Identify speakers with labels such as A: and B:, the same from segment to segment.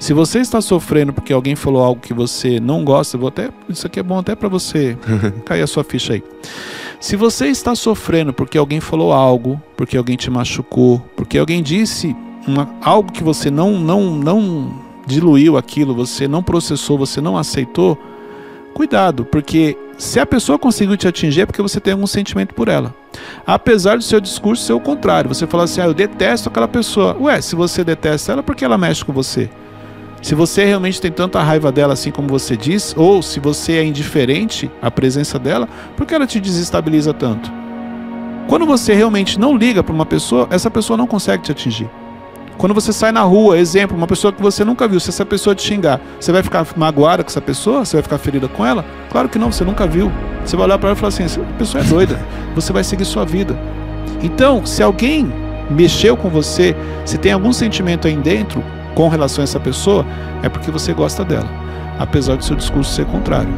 A: Se você está sofrendo porque alguém falou algo que você não gosta, vou até, isso aqui é bom até para você cair a sua ficha aí. Se você está sofrendo porque alguém falou algo, porque alguém te machucou, porque alguém disse uma, algo que você não, não, não diluiu aquilo, você não processou, você não aceitou, cuidado, porque se a pessoa conseguiu te atingir é porque você tem algum sentimento por ela. Apesar do seu discurso ser o contrário, você fala assim: ah, eu detesto aquela pessoa. Ué, se você detesta ela, por que ela mexe com você? Se você realmente tem tanta raiva dela assim como você diz, ou se você é indiferente à presença dela, por que ela te desestabiliza tanto? Quando você realmente não liga para uma pessoa, essa pessoa não consegue te atingir. Quando você sai na rua, exemplo, uma pessoa que você nunca viu, se essa pessoa te xingar, você vai ficar magoada com essa pessoa? Você vai ficar ferida com ela? Claro que não, você nunca viu. Você vai olhar para ela e falar assim: essa pessoa é doida, você vai seguir sua vida. Então, se alguém mexeu com você, se tem algum sentimento aí dentro, com relação a essa pessoa, é porque você gosta dela, apesar do seu discurso ser contrário.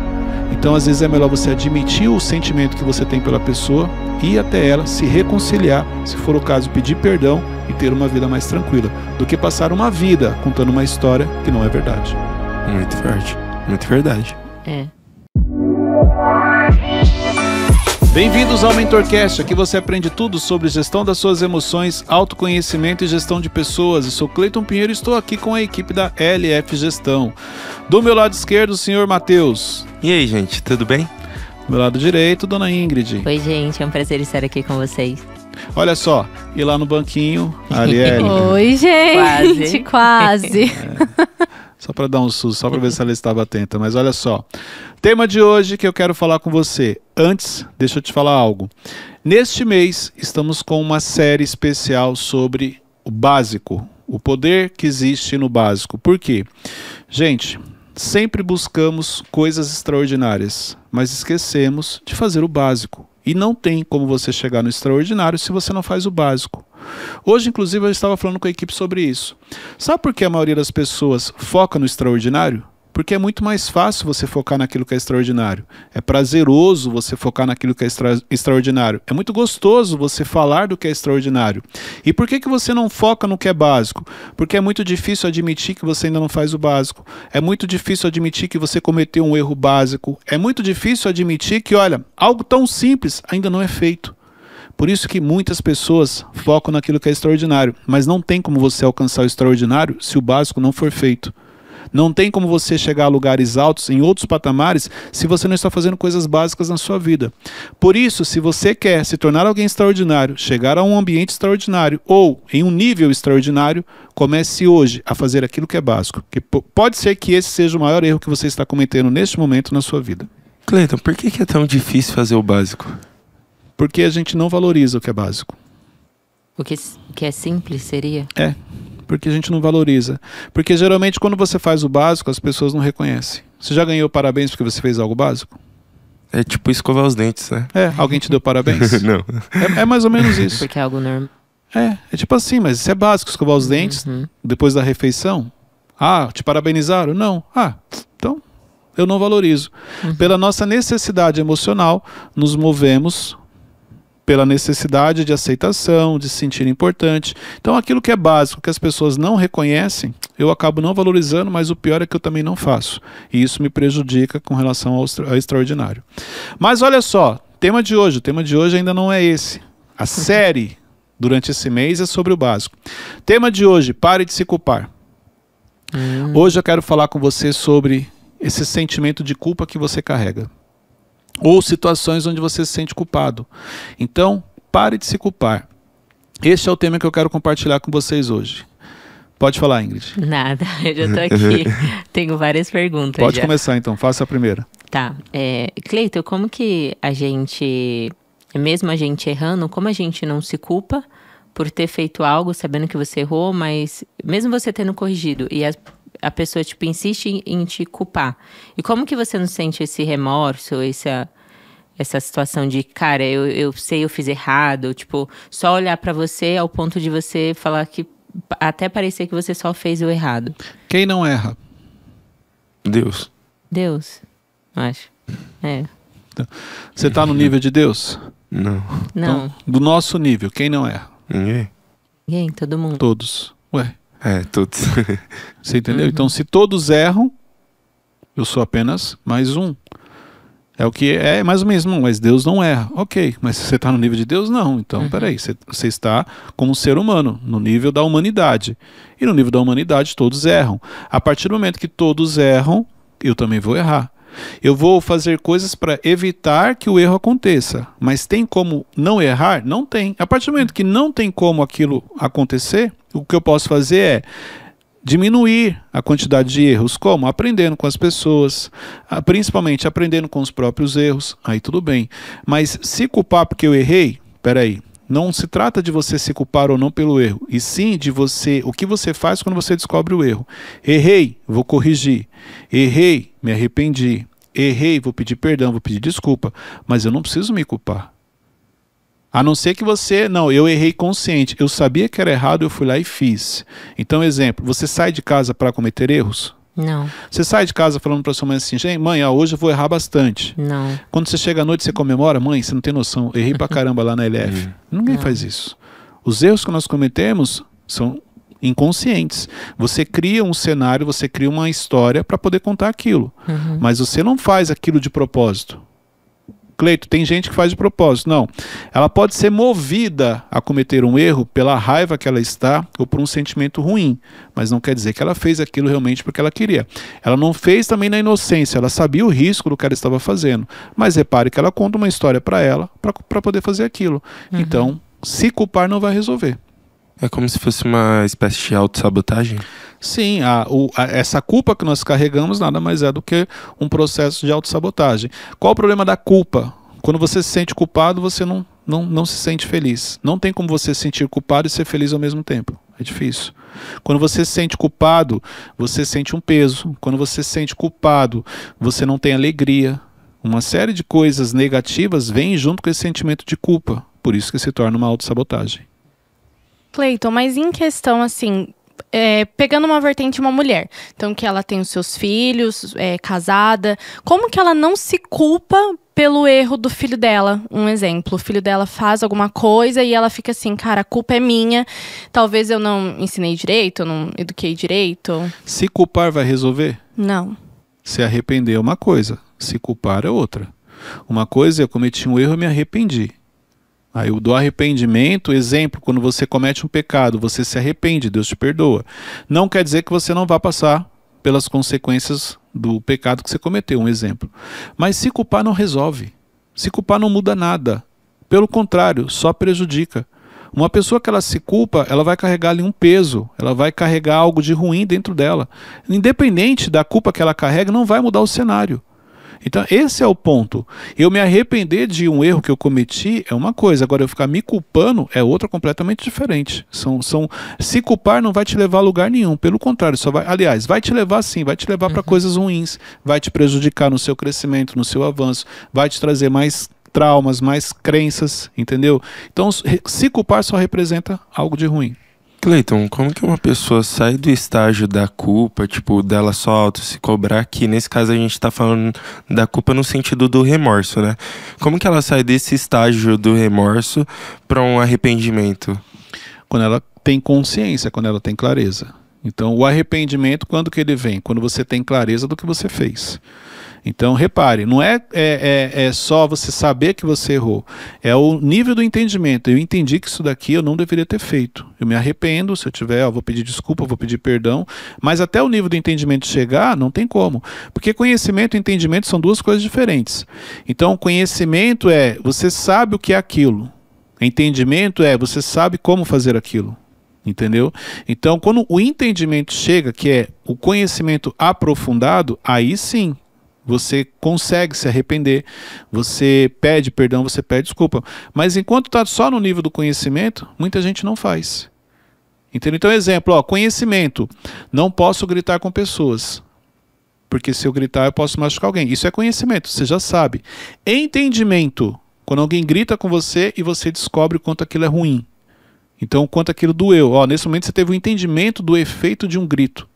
A: Então, às vezes é melhor você admitir o sentimento que você tem pela pessoa, ir até ela, se reconciliar, se for o caso, pedir perdão e ter uma vida mais tranquila, do que passar uma vida contando uma história que não é verdade. Muito verdade, muito verdade. É. Bem-vindos ao MentorCast, aqui você aprende tudo sobre gestão das suas emoções, autoconhecimento e gestão de pessoas. Eu sou Cleiton Pinheiro e estou aqui com a equipe da LF Gestão. Do meu lado esquerdo, o senhor Matheus. E aí, gente, tudo bem? Do meu lado direito, dona Ingrid.
B: Oi, gente, é um prazer estar aqui com vocês.
A: Olha só, e lá no banquinho, Ariel.
B: Oi, gente, quase. quase. É.
A: Só para dar um susto, só para ver se ela estava atenta. Mas olha só. Tema de hoje que eu quero falar com você. Antes, deixa eu te falar algo. Neste mês, estamos com uma série especial sobre o básico. O poder que existe no básico. Por quê? Gente, sempre buscamos coisas extraordinárias, mas esquecemos de fazer o básico. E não tem como você chegar no extraordinário se você não faz o básico. Hoje, inclusive, eu estava falando com a equipe sobre isso. Sabe por que a maioria das pessoas foca no extraordinário? Porque é muito mais fácil você focar naquilo que é extraordinário. É prazeroso você focar naquilo que é extra extraordinário. É muito gostoso você falar do que é extraordinário. E por que, que você não foca no que é básico? Porque é muito difícil admitir que você ainda não faz o básico. É muito difícil admitir que você cometeu um erro básico. É muito difícil admitir que, olha, algo tão simples ainda não é feito. Por isso que muitas pessoas focam naquilo que é extraordinário, mas não tem como você alcançar o extraordinário se o básico não for feito. Não tem como você chegar a lugares altos em outros patamares se você não está fazendo coisas básicas na sua vida. Por isso, se você quer se tornar alguém extraordinário, chegar a um ambiente extraordinário ou em um nível extraordinário, comece hoje a fazer aquilo que é básico. Que pode ser que esse seja o maior erro que você está cometendo neste momento na sua vida. Cleiton, por que é tão difícil fazer o básico? Porque a gente não valoriza o que é básico.
B: O que, o que é simples seria?
A: É, porque a gente não valoriza. Porque geralmente quando você faz o básico, as pessoas não reconhecem. Você já ganhou parabéns porque você fez algo básico? É tipo escovar os dentes, né? É, alguém te deu parabéns? não. É, é, mais ou menos isso. Porque é algo normal. É, é tipo assim, mas isso é básico, escovar os dentes uhum. depois da refeição. Ah, te parabenizaram? Não. Ah, então eu não valorizo. Uhum. Pela nossa necessidade emocional, nos movemos pela necessidade de aceitação, de se sentir importante. Então, aquilo que é básico, que as pessoas não reconhecem, eu acabo não valorizando, mas o pior é que eu também não faço. E isso me prejudica com relação ao, ao extraordinário. Mas olha só, tema de hoje, o tema de hoje ainda não é esse. A série durante esse mês é sobre o básico. Tema de hoje, pare de se culpar. Hum. Hoje eu quero falar com você sobre esse sentimento de culpa que você carrega ou situações onde você se sente culpado. Então, pare de se culpar. Este é o tema que eu quero compartilhar com vocês hoje. Pode falar, Ingrid.
B: Nada, eu já estou aqui. Tenho várias perguntas. Pode já. começar então,
A: faça a primeira.
B: Tá. É, Cleiton, como que a gente, mesmo a gente errando, como a gente não se culpa por ter feito algo sabendo que você errou, mas mesmo você tendo corrigido e as a pessoa, tipo, insiste em, te culpar. E como que você não sente esse remorso, essa, essa situação de, cara, eu, eu sei, eu fiz errado, tipo, só olhar para você ao ponto de você falar que até parecer que você só fez o errado. Quem não erra? Deus. Deus, acho. É.
A: Então, você está no nível de Deus? Não. Não. Então, do nosso nível, quem não erra? Ninguém.
B: Ninguém, todo mundo. Todos. Ué,
A: é, todos. Você entendeu? Uhum. Então, se todos erram, eu sou apenas mais um. É o que é, é mais ou menos, mas Deus não erra. Ok, mas você está no nível de Deus, não. Então, uhum. peraí, você, você está como um ser humano, no nível da humanidade. E no nível da humanidade, todos erram. A partir do momento que todos erram, eu também vou errar. Eu vou fazer coisas para evitar que o erro aconteça. Mas tem como não errar? Não tem. A partir do momento que não tem como aquilo acontecer, o que eu posso fazer é diminuir a quantidade de erros. Como? Aprendendo com as pessoas, principalmente aprendendo com os próprios erros. Aí tudo bem. Mas se culpar porque eu errei, peraí, não se trata de você se culpar ou não pelo erro, e sim de você, o que você faz quando você descobre o erro. Errei, vou corrigir. Errei, me arrependi. Errei, vou pedir perdão, vou pedir desculpa, mas eu não preciso me culpar. A não ser que você, não, eu errei consciente, eu sabia que era errado, eu fui lá e fiz. Então, exemplo, você sai de casa para cometer erros? Não. Você sai de casa falando para sua mãe assim, gente, mãe, hoje eu vou errar bastante. Não. Quando você chega à noite, você comemora, mãe, você não tem noção, errei pra caramba lá na LF. Hum. Ninguém não. faz isso. Os erros que nós cometemos são inconscientes. Você cria um cenário, você cria uma história para poder contar aquilo. Uhum. Mas você não faz aquilo de propósito. Cleito, tem gente que faz de propósito. Não. Ela pode ser movida a cometer um erro pela raiva que ela está ou por um sentimento ruim, mas não quer dizer que ela fez aquilo realmente porque ela queria. Ela não fez também na inocência, ela sabia o risco do que ela estava fazendo. Mas repare que ela conta uma história para ela para poder fazer aquilo. Uhum. Então, se culpar não vai resolver. É como se fosse
C: uma espécie de autossabotagem?
A: Sim, a, o, a, essa culpa que nós carregamos nada mais é do que um processo de autossabotagem. Qual o problema da culpa? Quando você se sente culpado, você não, não, não se sente feliz. Não tem como você se sentir culpado e ser feliz ao mesmo tempo. É difícil. Quando você se sente culpado, você sente um peso. Quando você se sente culpado, você não tem alegria. Uma série de coisas negativas vem junto com esse sentimento de culpa. Por isso que se torna uma autossabotagem.
D: Cleiton, mas em questão assim, é, pegando uma vertente uma mulher, então que ela tem os seus filhos, é casada, como que ela não se culpa pelo erro do filho dela? Um exemplo, o filho dela faz alguma coisa e ela fica assim, cara, a culpa é minha, talvez eu não ensinei direito, eu não eduquei direito.
A: Se culpar vai resolver? Não. Se arrepender é uma coisa, se culpar é outra. Uma coisa, eu cometi um erro e me arrependi. Aí o do arrependimento, exemplo, quando você comete um pecado, você se arrepende, Deus te perdoa. Não quer dizer que você não vá passar pelas consequências do pecado que você cometeu, um exemplo. Mas se culpar não resolve. Se culpar não muda nada. Pelo contrário, só prejudica. Uma pessoa que ela se culpa, ela vai carregar ali um peso, ela vai carregar algo de ruim dentro dela. Independente da culpa que ela carrega, não vai mudar o cenário. Então, esse é o ponto. Eu me arrepender de um erro que eu cometi é uma coisa, agora eu ficar me culpando é outra completamente diferente. São, são se culpar não vai te levar a lugar nenhum, pelo contrário, só vai, aliás, vai te levar sim, vai te levar uhum. para coisas ruins, vai te prejudicar no seu crescimento, no seu avanço, vai te trazer mais traumas, mais crenças, entendeu? Então, se culpar só representa algo de ruim. Cleiton, como que uma
C: pessoa sai do estágio da culpa, tipo, dela só auto se cobrar, que nesse caso a gente tá falando da culpa no sentido do remorso, né? Como que ela sai desse estágio do remorso
A: para um arrependimento? Quando ela tem consciência, quando ela tem clareza. Então, o arrependimento, quando que ele vem? Quando você tem clareza do que você fez. Então, repare, não é, é, é, é só você saber que você errou, é o nível do entendimento. Eu entendi que isso daqui eu não deveria ter feito. Eu me arrependo, se eu tiver, eu vou pedir desculpa, vou pedir perdão, mas até o nível do entendimento chegar, não tem como. Porque conhecimento e entendimento são duas coisas diferentes. Então, conhecimento é você sabe o que é aquilo. Entendimento é você sabe como fazer aquilo. Entendeu? Então, quando o entendimento chega, que é o conhecimento aprofundado, aí sim você consegue se arrepender, você pede perdão, você pede desculpa. Mas enquanto está só no nível do conhecimento, muita gente não faz. Entendeu? Então, exemplo, ó, conhecimento. Não posso gritar com pessoas. Porque se eu gritar, eu posso machucar alguém. Isso é conhecimento, você já sabe. Entendimento. Quando alguém grita com você e você descobre o quanto aquilo é ruim. Então, o quanto aquilo doeu. Ó, nesse momento você teve o um entendimento do efeito de um grito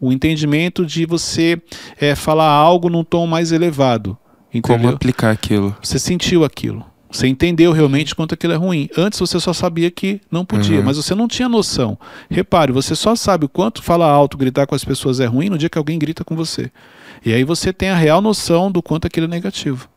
A: o entendimento de você é, falar algo num tom mais elevado. Entendeu? Como aplicar aquilo. Você sentiu aquilo. Você entendeu realmente quanto aquilo é ruim. Antes você só sabia que não podia, uhum. mas você não tinha noção. Repare, você só sabe o quanto falar alto, gritar com as pessoas é ruim no dia que alguém grita com você. E aí você tem a real noção do quanto aquilo é negativo.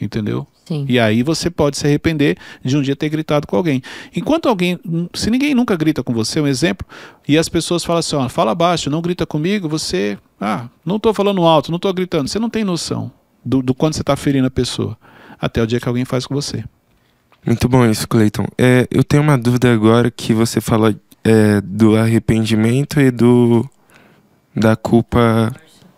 A: Entendeu? Sim. E aí você pode se arrepender de um dia ter gritado com alguém. Enquanto alguém, se ninguém nunca grita com você, um exemplo, e as pessoas falam assim, ó, fala baixo, não grita comigo, você, ah, não estou falando alto, não estou gritando. Você não tem noção do, do quanto você está ferindo a pessoa, até o dia que alguém faz com você. Muito bom
C: isso, Cleiton. É, eu tenho uma dúvida agora que você fala é, do arrependimento e do da culpa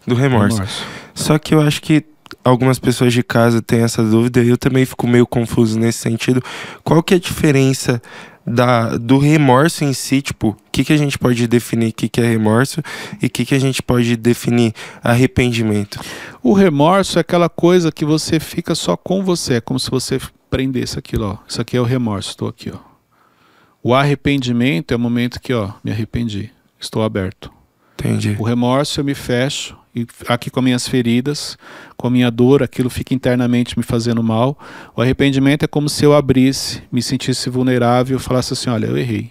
C: do remorso. remorso. Só que eu acho que algumas pessoas de casa têm essa dúvida, eu também fico meio confuso nesse sentido. Qual que é a diferença da, do remorso em si, tipo, o que, que a gente pode definir
A: que, que é remorso e o que, que a gente pode definir arrependimento? O remorso é aquela coisa que você fica só com você, é como se você prendesse aquilo, ó. Isso aqui é o remorso, estou aqui, ó. O arrependimento é o momento que, ó, me arrependi, estou aberto. Entendi. O remorso eu me fecho, aqui com minhas feridas, com a minha dor, aquilo fica internamente me fazendo mal. O arrependimento é como se eu abrisse, me sentisse vulnerável, falasse assim, olha, eu errei,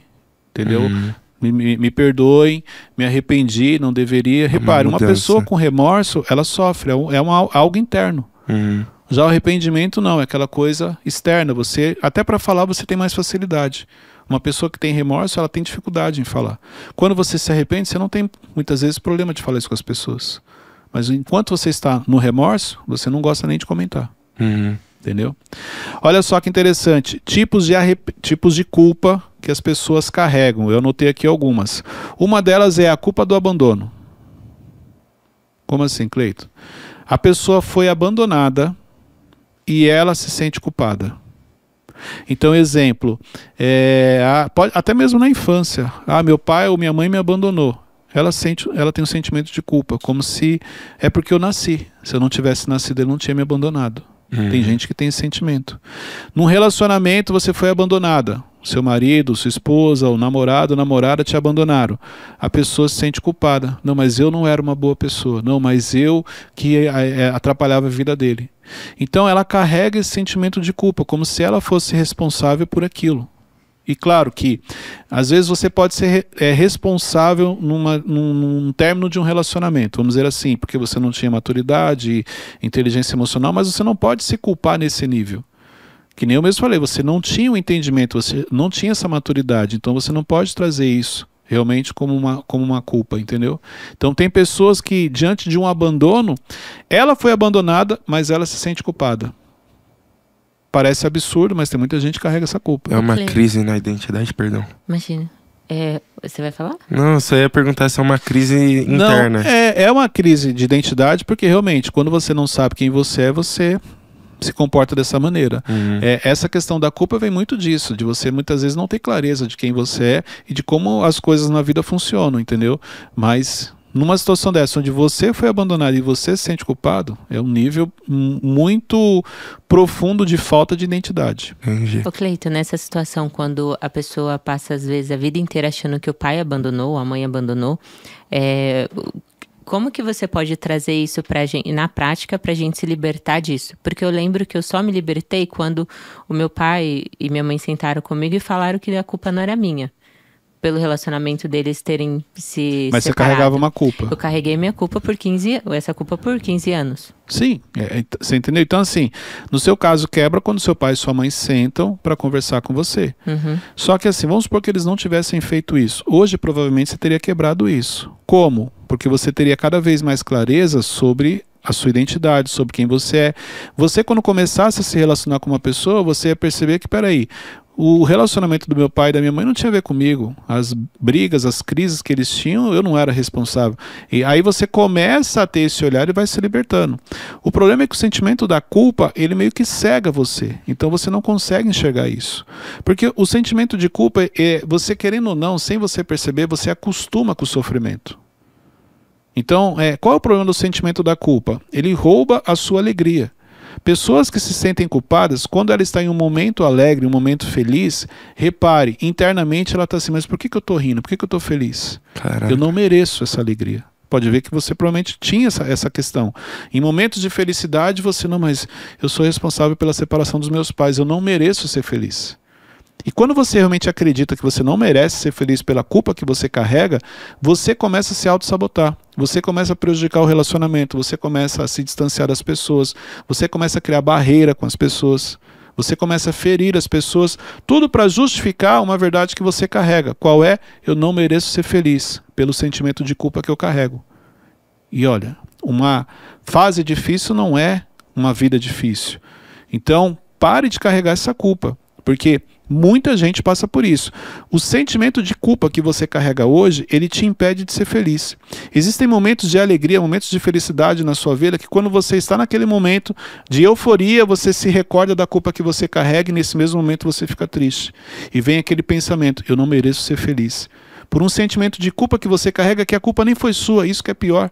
A: entendeu? Uhum. Me, me, me, perdoem, me arrependi, não deveria. Repare, uma, uma pessoa com remorso, ela sofre, é, um, é algo interno. Uhum. Já o arrependimento não, é aquela coisa externa. Você até para falar você tem mais facilidade. Uma pessoa que tem remorso, ela tem dificuldade em falar. Quando você se arrepende, você não tem muitas vezes problema de falar isso com as pessoas. Mas enquanto você está no remorso, você não gosta nem de comentar. Uhum. Entendeu? Olha só que interessante. Tipos de, arrep... tipos de culpa que as pessoas carregam. Eu anotei aqui algumas. Uma delas é a culpa do abandono. Como assim, Cleito? A pessoa foi abandonada e ela se sente culpada. Então, exemplo, é, a, pode, até mesmo na infância. Ah, meu pai ou minha mãe me abandonou. Ela, sente, ela tem um sentimento de culpa, como se é porque eu nasci. Se eu não tivesse nascido, ele não tinha me abandonado. Uhum. Tem gente que tem esse sentimento. Num relacionamento, você foi abandonada seu marido, sua esposa, o namorado, a namorada te abandonaram. A pessoa se sente culpada. Não, mas eu não era uma boa pessoa. Não, mas eu que eh, eh, atrapalhava a vida dele. Então ela carrega esse sentimento de culpa, como se ela fosse responsável por aquilo. E claro que, às vezes, você pode ser é, responsável numa, num, num término de um relacionamento, vamos dizer assim, porque você não tinha maturidade, inteligência emocional, mas você não pode se culpar nesse nível. Que nem eu mesmo falei, você não tinha o um entendimento, você não tinha essa maturidade, então você não pode trazer isso realmente como uma, como uma culpa, entendeu? Então tem pessoas que, diante de um abandono, ela foi abandonada, mas ela se sente culpada. Parece absurdo, mas tem muita gente que carrega essa culpa. É uma crise na identidade, perdão.
B: Imagina. É, você vai falar?
A: Não, só ia
C: perguntar se é uma crise
A: interna. Não, é, é uma crise de identidade, porque realmente, quando você não sabe quem você é, você se comporta dessa maneira. Uhum. É, essa questão da culpa vem muito disso, de você muitas vezes não ter clareza de quem você é e de como as coisas na vida funcionam, entendeu? Mas numa situação dessa, onde você foi abandonado e você se sente culpado, é um nível muito profundo de falta de identidade. Entendi.
B: Ô Cleito, nessa situação, quando a pessoa passa, às vezes, a vida inteira achando que o pai abandonou, a mãe abandonou, é, como que você pode trazer isso pra gente, na prática para a gente se libertar disso? Porque eu lembro que eu só me libertei quando o meu pai e minha mãe sentaram comigo e falaram que a culpa não era minha pelo relacionamento deles terem se Mas separado. você carregava uma culpa. Eu carreguei minha culpa por 15, essa culpa por 15 anos. Sim,
A: é, é você entendeu? Então assim, no seu caso quebra quando seu pai e sua mãe sentam para conversar com você. Uhum. Só que assim, vamos supor que eles não tivessem feito isso. Hoje provavelmente você teria quebrado isso. Como? Porque você teria cada vez mais clareza sobre a sua identidade, sobre quem você é. Você, quando começasse a se relacionar com uma pessoa, você ia perceber que, peraí, o relacionamento do meu pai e da minha mãe não tinha a ver comigo. As brigas, as crises que eles tinham, eu não era responsável. E aí você começa a ter esse olhar e vai se libertando. O problema é que o sentimento da culpa, ele meio que cega você. Então você não consegue enxergar isso. Porque o sentimento de culpa é você querendo ou não, sem você perceber, você acostuma com o sofrimento. Então, é, qual é o problema do sentimento da culpa? Ele rouba a sua alegria. Pessoas que se sentem culpadas, quando ela está em um momento alegre, um momento feliz, repare, internamente ela está assim, mas por que, que eu estou rindo? Por que, que eu estou feliz? Caraca. Eu não mereço essa alegria. Pode ver que você provavelmente tinha essa, essa questão. Em momentos de felicidade, você não, mas eu sou responsável pela separação dos meus pais, eu não mereço ser feliz. E quando você realmente acredita que você não merece ser feliz pela culpa que você carrega, você começa a se auto-sabotar, você começa a prejudicar o relacionamento, você começa a se distanciar das pessoas, você começa a criar barreira com as pessoas, você começa a ferir as pessoas, tudo para justificar uma verdade que você carrega. Qual é? Eu não mereço ser feliz pelo sentimento de culpa que eu carrego. E olha, uma fase difícil não é uma vida difícil. Então, pare de carregar essa culpa, porque Muita gente passa por isso. O sentimento de culpa que você carrega hoje, ele te impede de ser feliz. Existem momentos de alegria, momentos de felicidade na sua vida que quando você está naquele momento de euforia, você se recorda da culpa que você carrega e nesse mesmo momento você fica triste. E vem aquele pensamento: eu não mereço ser feliz. Por um sentimento de culpa que você carrega, que a culpa nem foi sua, isso que é pior.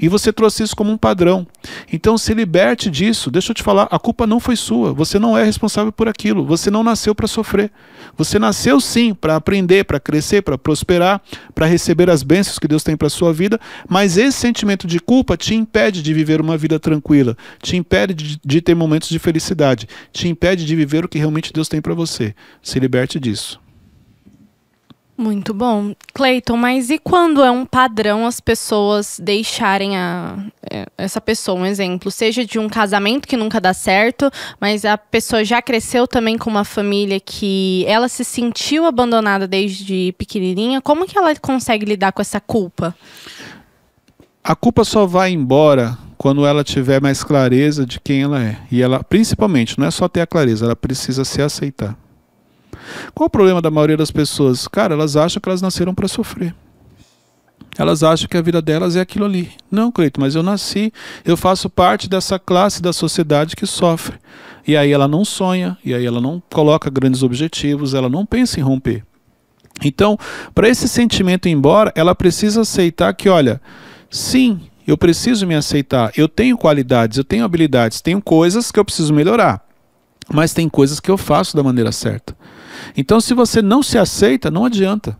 A: E você trouxe isso como um padrão. Então se liberte disso. Deixa eu te falar, a culpa não foi sua. Você não é responsável por aquilo. Você não nasceu para sofrer. Você nasceu sim para aprender, para crescer, para prosperar, para receber as bênçãos que Deus tem para sua vida. Mas esse sentimento de culpa te impede de viver uma vida tranquila, te impede de, de ter momentos de felicidade, te impede de viver o que realmente Deus tem para você. Se liberte disso.
D: Muito bom. Cleiton, mas e quando é um padrão as pessoas deixarem a, é, essa pessoa, um exemplo, seja de um casamento que nunca dá certo, mas a pessoa já cresceu também com uma família que ela se sentiu abandonada desde pequenininha, como que ela consegue lidar com essa culpa?
A: A culpa só vai embora quando ela tiver mais clareza de quem ela é. E ela, principalmente, não é só ter a clareza, ela precisa se aceitar. Qual o problema da maioria das pessoas? Cara, elas acham que elas nasceram para sofrer. Elas acham que a vida delas é aquilo ali. Não, Cleito, mas eu nasci, eu faço parte dessa classe da sociedade que sofre. E aí ela não sonha, e aí ela não coloca grandes objetivos, ela não pensa em romper. Então, para esse sentimento ir embora, ela precisa aceitar que, olha, sim, eu preciso me aceitar, eu tenho qualidades, eu tenho habilidades, tenho coisas que eu preciso melhorar, mas tem coisas que eu faço da maneira certa. Então, se você não se aceita, não adianta.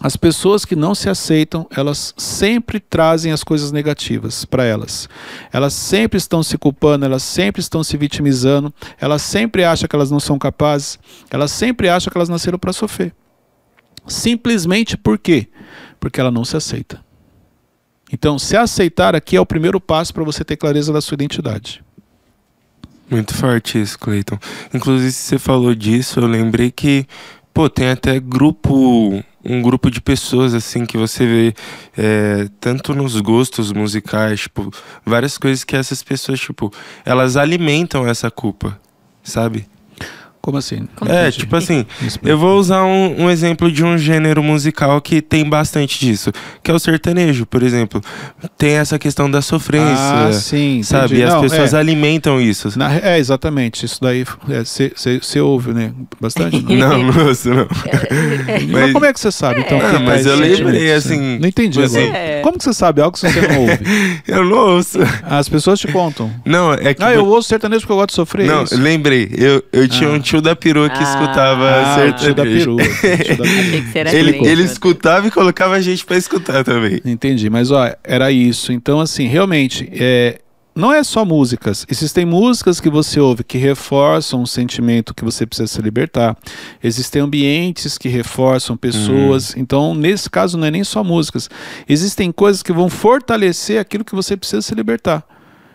A: As pessoas que não se aceitam, elas sempre trazem as coisas negativas para elas. Elas sempre estão se culpando, elas sempre estão se vitimizando, elas sempre acham que elas não são capazes, elas sempre acham que elas nasceram para sofrer. Simplesmente por quê? Porque ela não se aceita. Então, se aceitar aqui é o primeiro passo para você ter clareza da sua identidade.
C: Muito forte isso, Cleiton. Inclusive, você falou disso, eu lembrei que, pô, tem até grupo um grupo de pessoas assim que você vê é, tanto nos gostos musicais, tipo, várias coisas que essas pessoas, tipo, elas alimentam essa culpa, sabe? Como assim? Como é, assim? tipo assim, eu vou usar um, um, exemplo de um gênero musical que tem bastante disso, que é o sertanejo, por exemplo. Tem essa questão da sofrência. Ah, sim. Sabe? E as Não, pessoas é.
A: alimentam isso. Na, é, exatamente. Isso daí você é, ouve, né? Bastante. Né? Não, não, ouço, não. É. mas, mas, como é que você sabe, então? É, ah, não, tá mas eu lembrei, né? assim. Não entendi mas, tipo assim, é. Como que você sabe algo que você não ouve? eu não ouço. As pessoas te contam.
C: Não, é que. Ah, eu ouço sertanejo
A: porque eu gosto de sofrer. Não, é isso.
C: lembrei. Eu, eu tinha ah. um tio da Peru que ah, escutava
A: é ah, sertanejo. da
B: ele, assim ele
A: escutava e colocava a gente para escutar também. Entendi, mas ó, era isso. Então, assim, realmente, é, não é só músicas. Existem músicas que você ouve que reforçam um sentimento que você precisa se libertar. Existem ambientes que reforçam pessoas. Hum. Então, nesse caso, não é nem só músicas. Existem coisas que vão fortalecer aquilo que você precisa se libertar.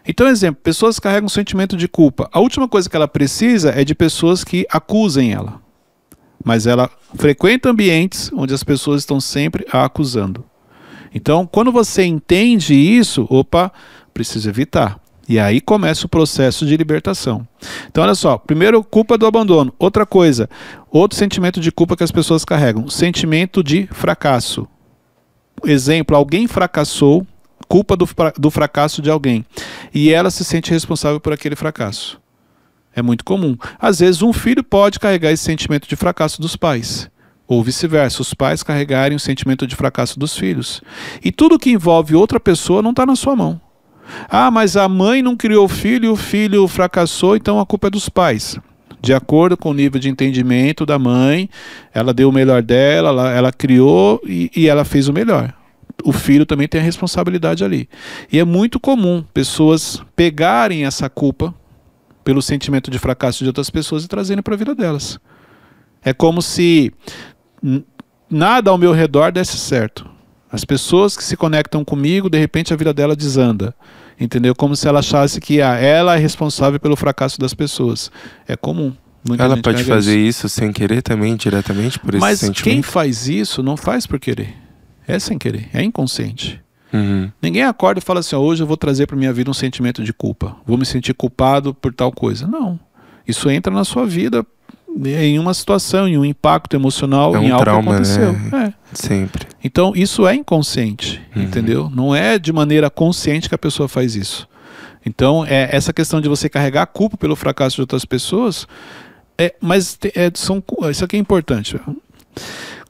A: Então, exemplo, pessoas carregam um sentimento de culpa. A última coisa que ela precisa é de pessoas que acusem ela. Mas ela frequenta ambientes onde as pessoas estão sempre a acusando. Então, quando você entende isso, opa, precisa evitar. E aí começa o processo de libertação. Então, olha só: primeiro, culpa do abandono. Outra coisa, outro sentimento de culpa que as pessoas carregam: sentimento de fracasso. Exemplo, alguém fracassou culpa do, do fracasso de alguém. E ela se sente responsável por aquele fracasso. É muito comum. Às vezes, um filho pode carregar esse sentimento de fracasso dos pais ou vice-versa, os pais carregarem o sentimento de fracasso dos filhos. E tudo que envolve outra pessoa não está na sua mão. Ah, mas a mãe não criou o filho, o filho fracassou, então a culpa é dos pais. De acordo com o nível de entendimento da mãe, ela deu o melhor dela, ela, ela criou e, e ela fez o melhor o filho também tem a responsabilidade ali. E é muito comum pessoas pegarem essa culpa pelo sentimento de fracasso de outras pessoas e trazerem para a vida delas. É como se nada ao meu redor desse certo. As pessoas que se conectam comigo, de repente a vida dela desanda. Entendeu? Como se ela achasse que ah, ela é responsável pelo fracasso das pessoas. É comum. Muita ela pode fazer
C: isso. isso. sem querer também, diretamente, por esse sentimento? Mas quem
A: faz isso não faz por querer. É sem querer, é inconsciente. Uhum. Ninguém acorda e fala assim: hoje eu vou trazer para minha vida um sentimento de culpa, vou me sentir culpado por tal coisa. Não. Isso entra na sua vida em uma situação, em um impacto emocional, é um em algo trauma, que né? aconteceu. Né? É. Sempre. Então isso é inconsciente, uhum. entendeu? Não é de maneira consciente que a pessoa faz isso. Então é essa questão de você carregar a culpa pelo fracasso de outras pessoas. É, mas é, são, isso aqui é importante.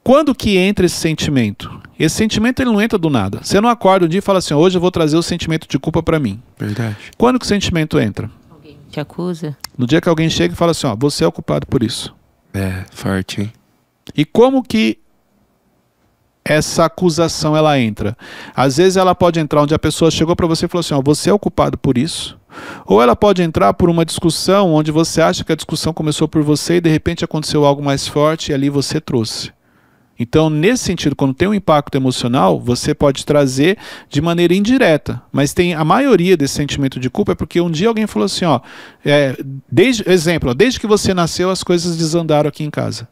A: Quando que entra esse sentimento? Esse sentimento ele não entra do nada. Você não acorda um dia e fala assim: hoje eu vou trazer o sentimento de culpa para mim. Verdade. Quando que o sentimento entra?
B: Alguém te acusa.
A: No dia que alguém chega e fala assim: ó, você é o culpado por isso. É, forte, hein? E como que essa acusação ela entra? Às vezes ela pode entrar onde a pessoa chegou para você e falou assim: ó, você é o culpado por isso. Ou ela pode entrar por uma discussão onde você acha que a discussão começou por você e de repente aconteceu algo mais forte e ali você trouxe. Então, nesse sentido, quando tem um impacto emocional, você pode trazer de maneira indireta. Mas tem a maioria desse sentimento de culpa é porque um dia alguém falou assim, ó, é, desde, exemplo, ó, desde que você nasceu as coisas desandaram aqui em casa.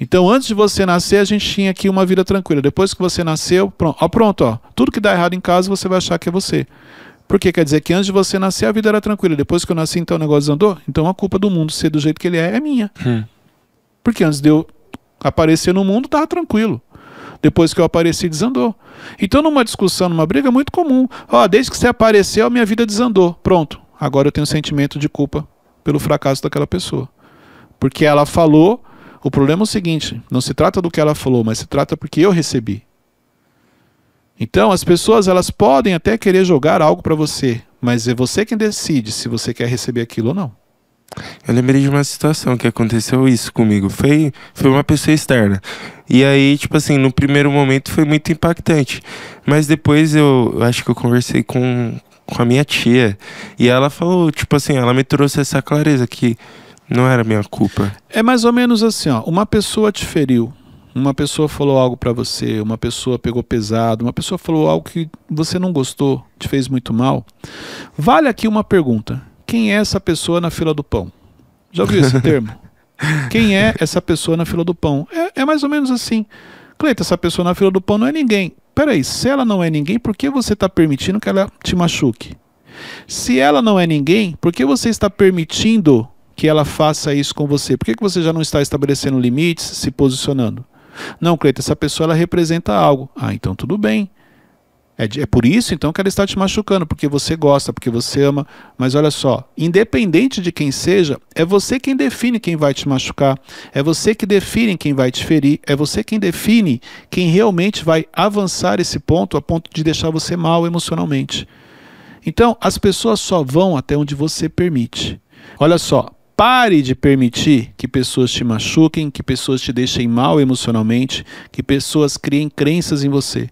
A: Então, antes de você nascer, a gente tinha aqui uma vida tranquila. Depois que você nasceu, pronto, ó, pronto, ó, tudo que dá errado em casa você vai achar que é você. Porque quer dizer que antes de você nascer a vida era tranquila. Depois que eu nasci, então o negócio andou. Então a culpa do mundo ser do jeito que ele é é minha. Hum. Porque antes de eu aparecer no mundo, estava tranquilo. Depois que eu apareci, desandou. Então, numa discussão, numa briga, é muito comum. Ó, oh, desde que você apareceu, a minha vida desandou. Pronto. Agora eu tenho um sentimento de culpa pelo fracasso daquela pessoa. Porque ela falou. O problema é o seguinte: não se trata do que ela falou, mas se trata porque eu recebi. Então, as pessoas elas podem até querer jogar algo para você, mas é você quem decide se você quer receber aquilo ou não. Eu lembrei de uma situação que aconteceu
C: isso comigo. Foi, foi uma pessoa externa. E aí, tipo assim, no primeiro momento foi muito impactante. Mas depois eu, eu acho que eu conversei com, com a minha tia.
A: E ela falou, tipo assim, ela me trouxe essa clareza que não era minha culpa. É mais ou menos assim, ó. Uma pessoa te feriu. Uma pessoa falou algo para você, uma pessoa pegou pesado, uma pessoa falou algo que você não gostou, te fez muito mal. Vale aqui uma pergunta. Quem é essa pessoa na fila do pão? Já ouviu esse termo? Quem é essa pessoa na fila do pão? É, é mais ou menos assim. Cleiton, essa pessoa na fila do pão não é ninguém. Peraí, se ela não é ninguém, por que você está permitindo que ela te machuque? Se ela não é ninguém, por que você está permitindo que ela faça isso com você? Por que, que você já não está estabelecendo limites, se posicionando? Não, Cleiton, essa pessoa ela representa algo. Ah, então tudo bem. É, é por isso então que ela está te machucando, porque você gosta, porque você ama. Mas olha só, independente de quem seja, é você quem define quem vai te machucar, é você que define quem vai te ferir, é você quem define quem realmente vai avançar esse ponto a ponto de deixar você mal emocionalmente. Então, as pessoas só vão até onde você permite. Olha só, pare de permitir que pessoas te machuquem, que pessoas te deixem mal emocionalmente, que pessoas criem crenças em você.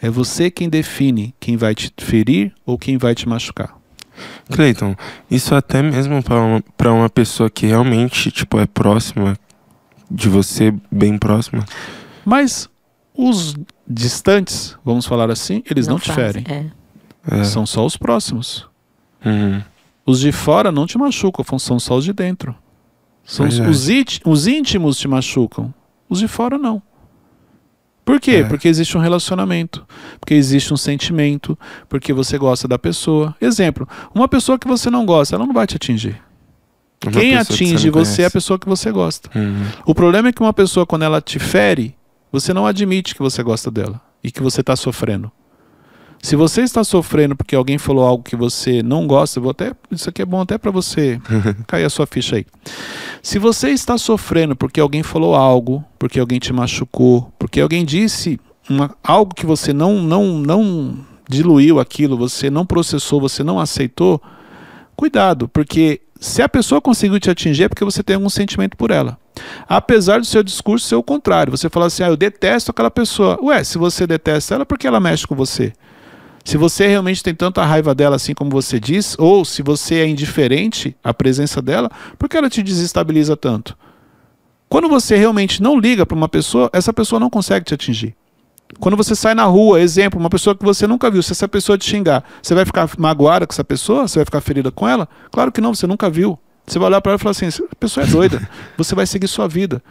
A: É você quem define quem vai te ferir ou quem vai te machucar.
C: Cleiton, isso é até mesmo para uma, uma pessoa que realmente tipo, é próxima de você, bem próxima.
A: Mas os distantes, vamos falar assim, eles não, não te ferem. É. É. São só os próximos. Uhum. Os de fora não te machucam, são só os de dentro. São os, é. os, íntimos te machucam, os de fora não. Por quê? É. Porque existe um relacionamento, porque existe um sentimento, porque você gosta da pessoa. Exemplo, uma pessoa que você não gosta, ela não vai te atingir. Uma Quem atinge que você, você é a pessoa que você gosta. Uhum. O problema é que uma pessoa, quando ela te fere, você não admite que você gosta dela e que você está sofrendo. Se você está sofrendo porque alguém falou algo que você não gosta, vou até, isso aqui é bom até para você cair a sua ficha aí. Se você está sofrendo porque alguém falou algo, porque alguém te machucou, porque alguém disse uma, algo que você não, não, não diluiu aquilo, você não processou, você não aceitou, cuidado, porque se a pessoa conseguiu te atingir é porque você tem algum sentimento por ela. Apesar do seu discurso ser o contrário, você fala assim: ah, eu detesto aquela pessoa. Ué, se você detesta ela, por que ela mexe com você? Se você realmente tem tanta raiva dela assim como você diz, ou se você é indiferente à presença dela, por que ela te desestabiliza tanto? Quando você realmente não liga para uma pessoa, essa pessoa não consegue te atingir. Quando você sai na rua, exemplo, uma pessoa que você nunca viu, se essa pessoa te xingar, você vai ficar magoada com essa pessoa? Você vai ficar ferida com ela? Claro que não, você nunca viu. Você vai olhar para ela e falar assim: essa pessoa é doida, você vai seguir sua vida.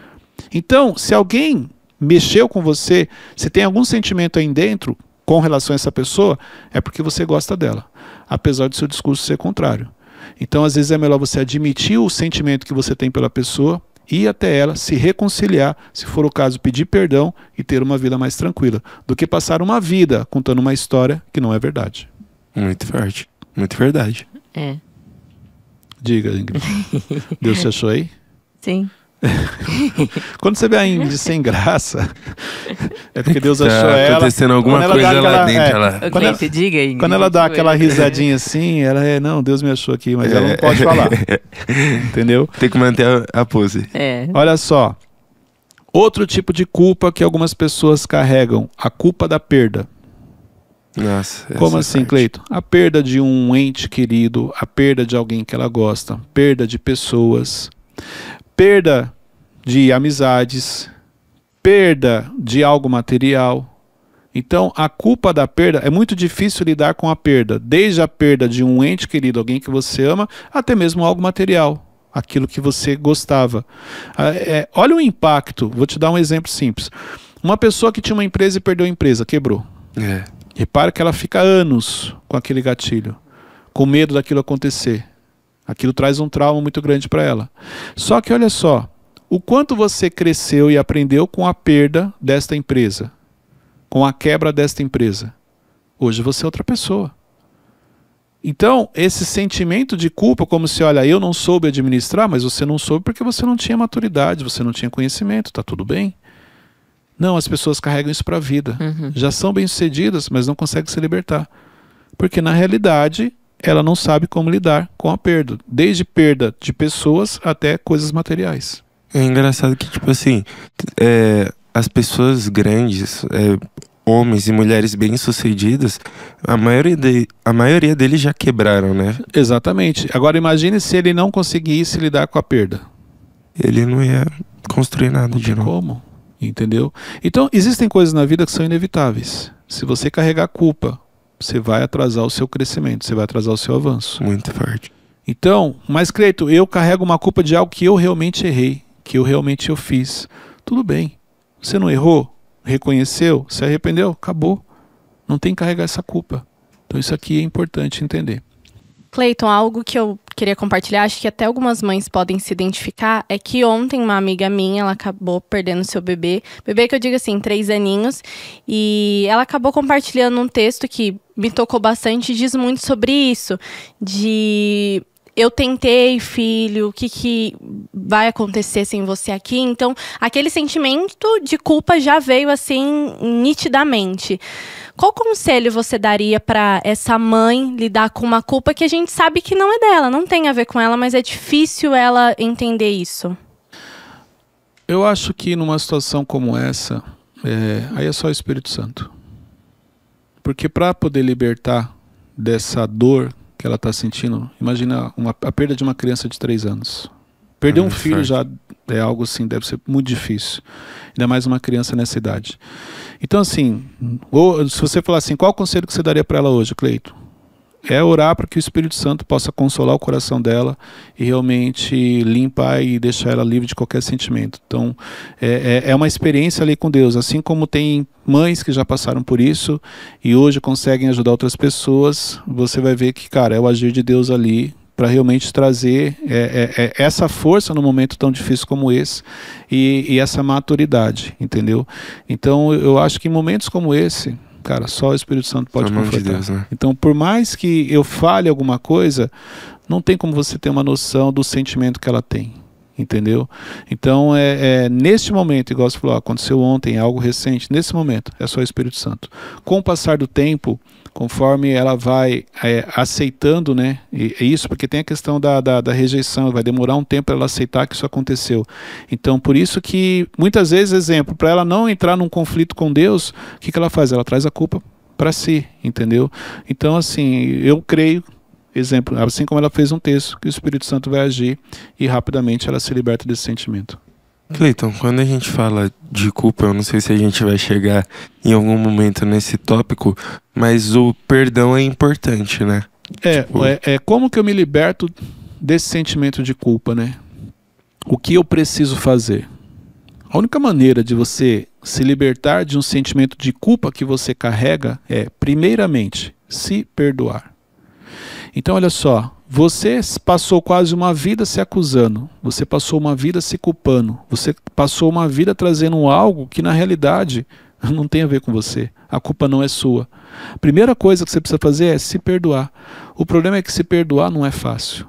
A: Então, se alguém mexeu com você, se tem algum sentimento aí dentro, com relação a essa pessoa é porque você gosta dela, apesar do seu discurso ser contrário. Então, às vezes, é melhor você admitir o sentimento que você tem pela pessoa, ir até ela, se reconciliar, se for o caso, pedir perdão e ter uma vida mais tranquila, do que passar uma vida contando uma história que não é verdade. Muito forte, muito verdade. É. Diga, Ingrid. Deus te achou aí? Sim. Quando você vê a Indy sem graça, é porque Deus tá achou ela. acontecendo alguma ela coisa lá dentro. É, Quando, ela, diga, quando ela dá aquela risadinha assim, ela é, não, Deus me achou aqui, mas é. ela não pode falar.
C: Entendeu? Tem que manter
A: a, a pose. É. Olha só. Outro tipo de culpa que algumas pessoas carregam, a culpa da perda.
C: Nossa, Como assim, parte.
A: Cleito? A perda de um ente querido, a perda de alguém que ela gosta, perda de pessoas, perda de amizades, perda de algo material. Então, a culpa da perda é muito difícil lidar com a perda, desde a perda de um ente querido, alguém que você ama, até mesmo algo material, aquilo que você gostava. Ah, é, olha o impacto. Vou te dar um exemplo simples. Uma pessoa que tinha uma empresa e perdeu a empresa, quebrou. É. Repara que ela fica anos com aquele gatilho, com medo daquilo acontecer. Aquilo traz um trauma muito grande para ela. Só que olha só, o quanto você cresceu e aprendeu com a perda desta empresa, com a quebra desta empresa. Hoje você é outra pessoa. Então, esse sentimento de culpa, como se, olha, eu não soube administrar, mas você não soube porque você não tinha maturidade, você não tinha conhecimento, tá tudo bem. Não, as pessoas carregam isso para a vida. Uhum. Já são bem-sucedidas, mas não conseguem se libertar. Porque na realidade, ela não sabe como lidar com a perda, desde perda de pessoas até coisas materiais. É
C: engraçado que, tipo assim, é, as pessoas grandes, é, homens e mulheres bem-sucedidas, a maioria, de, a maioria deles já quebraram, né?
A: Exatamente. Agora imagine se ele não conseguisse lidar com a perda. Ele não ia construir nada não de novo. Como? Entendeu? Então, existem coisas na vida que são inevitáveis. Se você carregar culpa você vai atrasar o seu crescimento, você vai atrasar o seu avanço. Muito forte. Então, mas Creito, eu carrego uma culpa de algo que eu realmente errei, que eu realmente eu fiz. Tudo bem. Você não errou? Reconheceu? Se arrependeu? Acabou. Não tem que carregar essa culpa. Então isso aqui é importante entender.
D: Cleiton, algo que eu queria compartilhar, acho que até algumas mães podem se identificar, é que ontem uma amiga minha, ela acabou perdendo seu bebê, bebê que eu digo assim, três aninhos, e ela acabou compartilhando um texto que me tocou bastante, diz muito sobre isso, de eu tentei, filho, o que, que vai acontecer sem você aqui? Então, aquele sentimento de culpa já veio assim nitidamente. Qual conselho você daria para essa mãe lidar com uma culpa que a gente sabe que não é dela, não tem a ver com ela, mas é difícil ela entender isso?
A: Eu acho que numa situação como essa, é, aí é só o Espírito Santo. Porque para poder libertar dessa dor que ela está sentindo. Imagina uma, a perda de uma criança de três anos. Perder é um filho já é algo assim, deve ser muito difícil. Ainda mais uma criança nessa idade. Então, assim, ou, se você falar assim, qual o conselho que você daria para ela hoje, Cleito? é orar para que o Espírito Santo possa consolar o coração dela e realmente limpar e deixar ela livre de qualquer sentimento. Então, é, é, é uma experiência ali com Deus. Assim como tem mães que já passaram por isso e hoje conseguem ajudar outras pessoas, você vai ver que, cara, é o agir de Deus ali para realmente trazer é, é, é essa força no momento tão difícil como esse e, e essa maturidade, entendeu? Então, eu acho que em momentos como esse, Cara, só o Espírito Santo pode Amor confortar. De Deus, né? Então, por mais que eu fale alguma coisa, não tem como você ter uma noção do sentimento que ela tem. Entendeu? Então, é, é neste momento, igual você falou, aconteceu ontem, é algo recente, nesse momento, é só o Espírito Santo. Com o passar do tempo, conforme ela vai é, aceitando né, isso, porque tem a questão da, da, da rejeição, vai demorar um tempo para ela aceitar que isso aconteceu. Então, por isso que, muitas vezes, exemplo, para ela não entrar num conflito com Deus, o que, que ela faz? Ela traz a culpa para si, entendeu? Então, assim, eu creio exemplo, assim como ela fez um texto, que o Espírito Santo vai agir e rapidamente ela se liberta desse sentimento.
C: Cleiton, quando a gente fala de culpa, eu não sei se a gente vai chegar em algum momento nesse tópico, mas o perdão é importante, né?
A: É, tipo... é, é como que eu me liberto desse sentimento de culpa, né? O que eu preciso fazer? A única maneira de você se libertar de um sentimento de culpa que você carrega é, primeiramente, se perdoar. Então, olha só, você passou quase uma vida se acusando, você passou uma vida se culpando, você passou uma vida trazendo algo que na realidade não tem a ver com você. A culpa não é sua. A primeira coisa que você precisa fazer é se perdoar. O problema é que se perdoar não é fácil.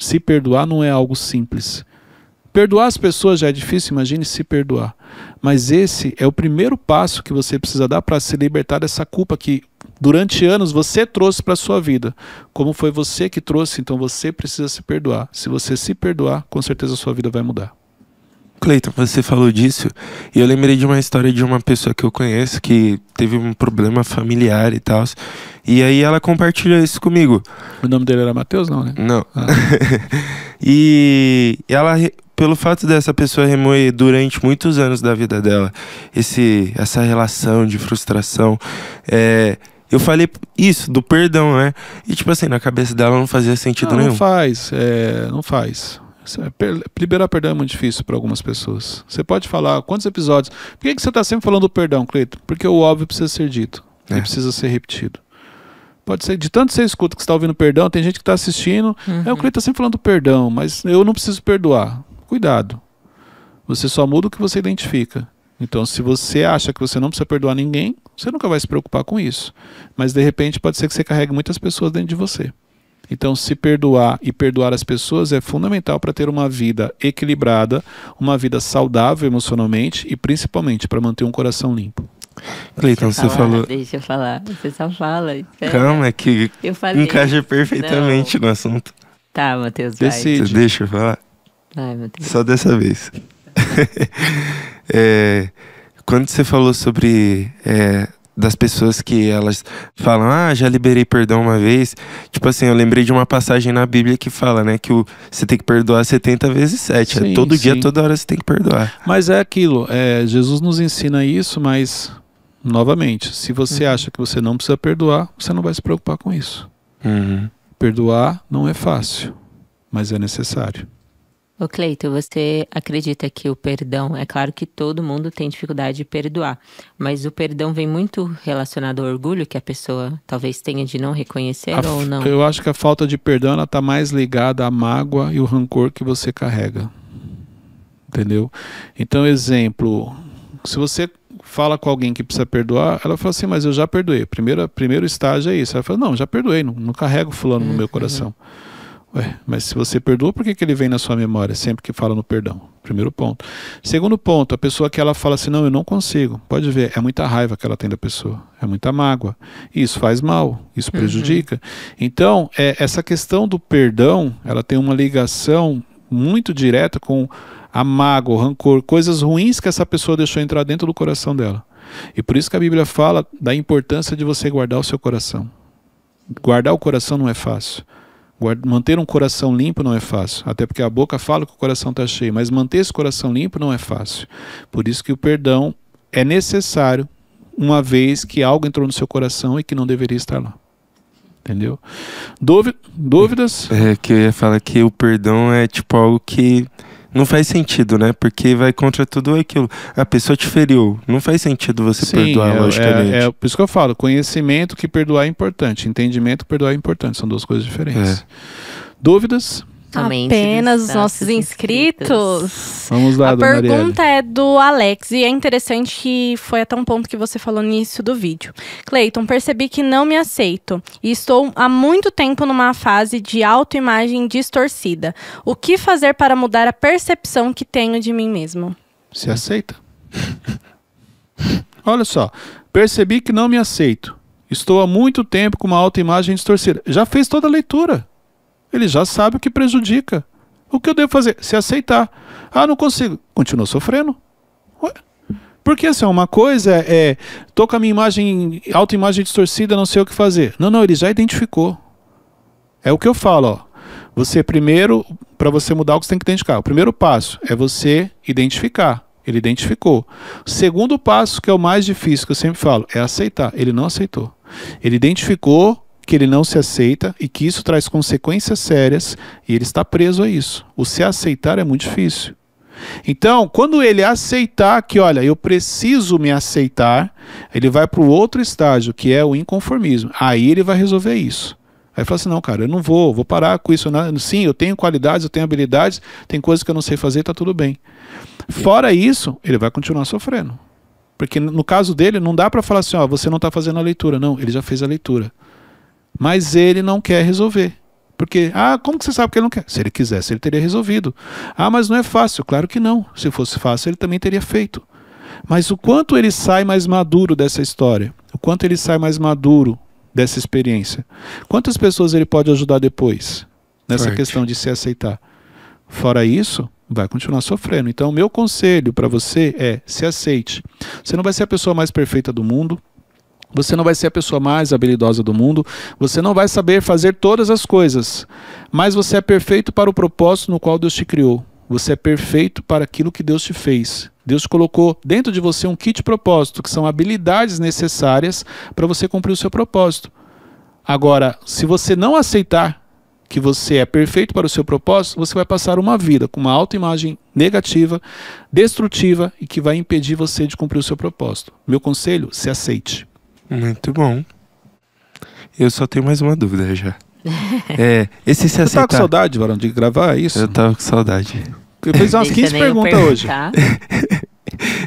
A: Se perdoar não é algo simples. Perdoar as pessoas já é difícil, imagine se perdoar. Mas esse é o primeiro passo que você precisa dar para se libertar dessa culpa que durante anos você trouxe para a sua vida. Como foi você que trouxe, então você precisa se perdoar. Se você se perdoar, com certeza a sua vida vai mudar.
C: Cleiton, você falou disso e eu lembrei de uma história de uma pessoa que eu conheço que teve um problema familiar e tal. E aí ela compartilhou isso comigo. O nome dele era Matheus, não, né? Não. Ah. e ela, pelo fato dessa pessoa remoer durante muitos anos da vida dela, esse, essa relação de frustração, é eu falei isso, do perdão, né? E tipo assim, na cabeça dela não fazia
A: sentido não, nenhum. Não faz, é, não faz. É liberar perdão é muito difícil para algumas pessoas. Você pode falar quantos episódios. Por que, que você está sempre falando do perdão, Cleito? Porque o óbvio precisa ser dito. É. E precisa ser repetido. Pode ser, de tanto você escuta que está ouvindo perdão, tem gente que está assistindo. Uhum. É, o Cleito está sempre falando do perdão, mas eu não preciso perdoar. Cuidado. Você só muda o que você identifica. Então, se você acha que você não precisa perdoar ninguém, você nunca vai se preocupar com isso. Mas de repente pode ser que você carregue muitas pessoas dentro de você. Então, se perdoar e perdoar as pessoas é fundamental para ter uma vida equilibrada, uma vida saudável emocionalmente e principalmente para manter um coração limpo. Cleiton, você, você falou.
B: Deixa eu falar. Você só fala. Espera. Calma, é
A: que eu falei. encaixa perfeitamente não. no
C: assunto.
B: Tá, Matheus, vai. Decide. Deixa eu falar. Ai, Matheus. Só dessa vez.
C: É, quando você falou sobre é, das pessoas que elas falam, ah, já liberei perdão uma vez. Tipo assim, eu lembrei de uma passagem na Bíblia que fala, né, que você tem que perdoar 70 vezes 7. É sim, é todo sim. dia, toda hora você tem que
A: perdoar. Mas é aquilo, é, Jesus nos ensina isso, mas, novamente, se você uhum. acha que você não precisa perdoar, você não vai se preocupar com isso. Uhum. Perdoar não é fácil, mas é necessário.
B: Ô Cleito, você acredita que o perdão, é claro que todo mundo tem dificuldade de perdoar, mas o perdão vem muito relacionado ao orgulho que a pessoa talvez tenha de não reconhecer a, ou não? Eu
A: acho que a falta de perdão está mais ligada à mágoa e o rancor que você carrega. Entendeu? Então, exemplo, se você fala com alguém que precisa perdoar, ela fala assim, mas eu já perdoei. Primeiro, primeiro estágio é isso. Ela fala, não, já perdoei, não, não carrego fulano no meu uhum. coração. Ué, mas se você perdoa, por que, que ele vem na sua memória sempre que fala no perdão? Primeiro ponto. Segundo ponto, a pessoa que ela fala assim, não, eu não consigo. Pode ver, é muita raiva que ela tem da pessoa, é muita mágoa. isso faz mal, isso uhum. prejudica. Uhum. Então, é, essa questão do perdão, ela tem uma ligação muito direta com a mágoa, o rancor, coisas ruins que essa pessoa deixou entrar dentro do coração dela. E por isso que a Bíblia fala da importância de você guardar o seu coração. Guardar o coração não é fácil. Manter um coração limpo não é fácil, até porque a boca fala que o coração está cheio, mas manter esse coração limpo não é fácil. Por isso que o perdão é necessário, uma vez que algo entrou no seu coração e que não deveria estar lá. Entendeu? dúvidas?
C: É, é, que eu ia falar que o perdão é tipo algo que não faz sentido, né? Porque vai contra tudo aquilo. A pessoa te feriu. Não faz sentido você Sim, perdoar, é, logicamente. É,
A: é, por isso que eu falo: conhecimento que perdoar é importante, entendimento que perdoar é importante. São duas coisas diferentes. É. Dúvidas? também. Apenas os nossos
D: inscritos. inscritos. Vamos lá, A pergunta Marielle. é do Alex e é interessante que foi até um ponto que você falou no início do vídeo. Cleiton, percebi que não me aceito e estou há muito tempo numa fase de autoimagem distorcida. O que fazer para mudar a percepção que tenho de mim mesmo?
A: Se aceita. Olha só, percebi que não me aceito. Estou há muito tempo com uma autoimagem distorcida. Já fez toda a leitura. Ele já sabe o que prejudica. O que eu devo fazer? Se aceitar. Ah, não consigo. Continua sofrendo. Ué? Porque assim, uma coisa é, é, tô com a minha imagem, autoimagem distorcida, não sei o que fazer. Não, não, ele já identificou. É o que eu falo, ó. Você primeiro, para você mudar o que você tem que identificar. O primeiro passo é você identificar. Ele identificou. O segundo passo, que é o mais difícil, que eu sempre falo, é aceitar. Ele não aceitou. Ele identificou, que ele não se aceita e que isso traz consequências sérias e ele está preso a isso. O se aceitar é muito difícil. Então, quando ele aceitar que, olha, eu preciso me aceitar, ele vai para o outro estágio, que é o inconformismo. Aí ele vai resolver isso. Aí fala assim: não, cara, eu não vou, vou parar com isso. Não. Sim, eu tenho qualidades, eu tenho habilidades, tem coisas que eu não sei fazer, tá tudo bem. Fora isso, ele vai continuar sofrendo. Porque no caso dele, não dá para falar assim: ó, você não está fazendo a leitura. Não, ele já fez a leitura. Mas ele não quer resolver. Porque, ah, como que você sabe que ele não quer? Se ele quisesse, ele teria resolvido. Ah, mas não é fácil. Claro que não. Se fosse fácil, ele também teria feito. Mas o quanto ele sai mais maduro dessa história, o quanto ele sai mais maduro dessa experiência, quantas pessoas ele pode ajudar depois nessa Forte. questão de se aceitar? Fora isso, vai continuar sofrendo. Então, meu conselho para você é se aceite. Você não vai ser a pessoa mais perfeita do mundo, você não vai ser a pessoa mais habilidosa do mundo, você não vai saber fazer todas as coisas, mas você é perfeito para o propósito no qual Deus te criou. Você é perfeito para aquilo que Deus te fez. Deus colocou dentro de você um kit propósito, que são habilidades necessárias para você cumprir o seu propósito. Agora, se você não aceitar que você é perfeito para o seu propósito, você vai passar uma vida com uma autoimagem negativa, destrutiva e que vai impedir você de cumprir o seu propósito. Meu conselho, se aceite. Muito bom.
C: Eu só tenho mais uma dúvida já. é, esse se aceitar... Eu tava com saudade, Barão, de gravar isso? Eu tava com saudade. Eu fiz umas 15 perguntas hoje.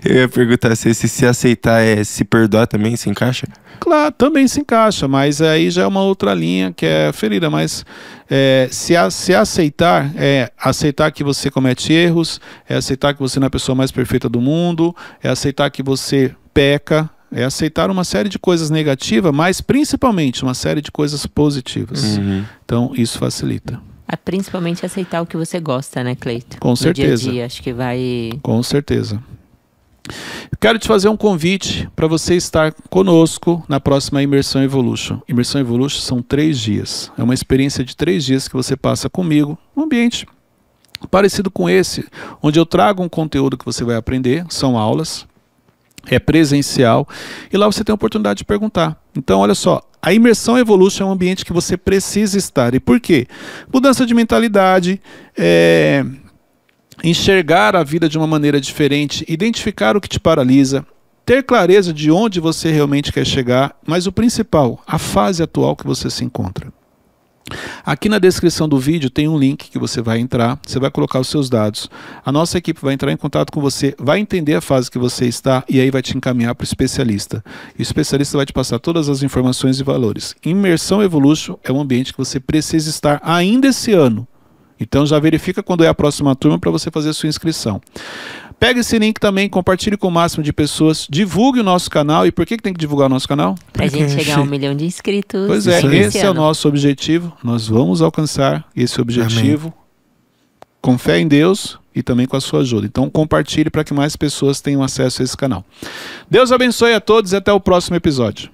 C: Eu ia perguntar se esse se aceitar é se perdoar também se encaixa?
A: Claro, também se encaixa, mas aí já é uma outra linha que é ferida. Mas é, se, a, se aceitar é aceitar que você comete erros, é aceitar que você não é a pessoa mais perfeita do mundo, é aceitar que você peca, é aceitar uma série de coisas negativas, mas principalmente uma série de coisas positivas. Uhum. Então, isso facilita.
B: É principalmente aceitar o que você gosta, né, Cleito? Com no certeza. Dia a dia, acho que vai.
A: Com certeza. Quero te fazer um convite para você estar conosco na próxima Imersão Evolution. Imersão Evolution são três dias. É uma experiência de três dias que você passa comigo, um ambiente parecido com esse, onde eu trago um conteúdo que você vai aprender, são aulas é presencial, e lá você tem a oportunidade de perguntar. Então, olha só, a imersão Evolution é um ambiente que você precisa estar. E por quê? Mudança de mentalidade, é, enxergar a vida de uma maneira diferente, identificar o que te paralisa, ter clareza de onde você realmente quer chegar, mas o principal, a fase atual que você se encontra. Aqui na descrição do vídeo tem um link que você vai entrar, você vai colocar os seus dados. A nossa equipe vai entrar em contato com você, vai entender a fase que você está e aí vai te encaminhar para o especialista. E o especialista vai te passar todas as informações e valores. Imersão Evolution é um ambiente que você precisa estar ainda esse ano. Então já verifica quando é a próxima turma para você fazer a sua inscrição. Pega esse link também, compartilhe com o máximo de pessoas, divulgue o nosso canal. E por que, que tem que divulgar o nosso canal? Pra gente chegar a um
B: milhão de inscritos. Pois é, esse, é o nosso
A: objetivo. Nós vamos alcançar esse objetivo. Amém. Com fé em Deus, e também com a sua ajuda. Então compartilhe para que mais pessoas tenham acesso a esse canal. Deus abençoe a todos e até o próximo episódio.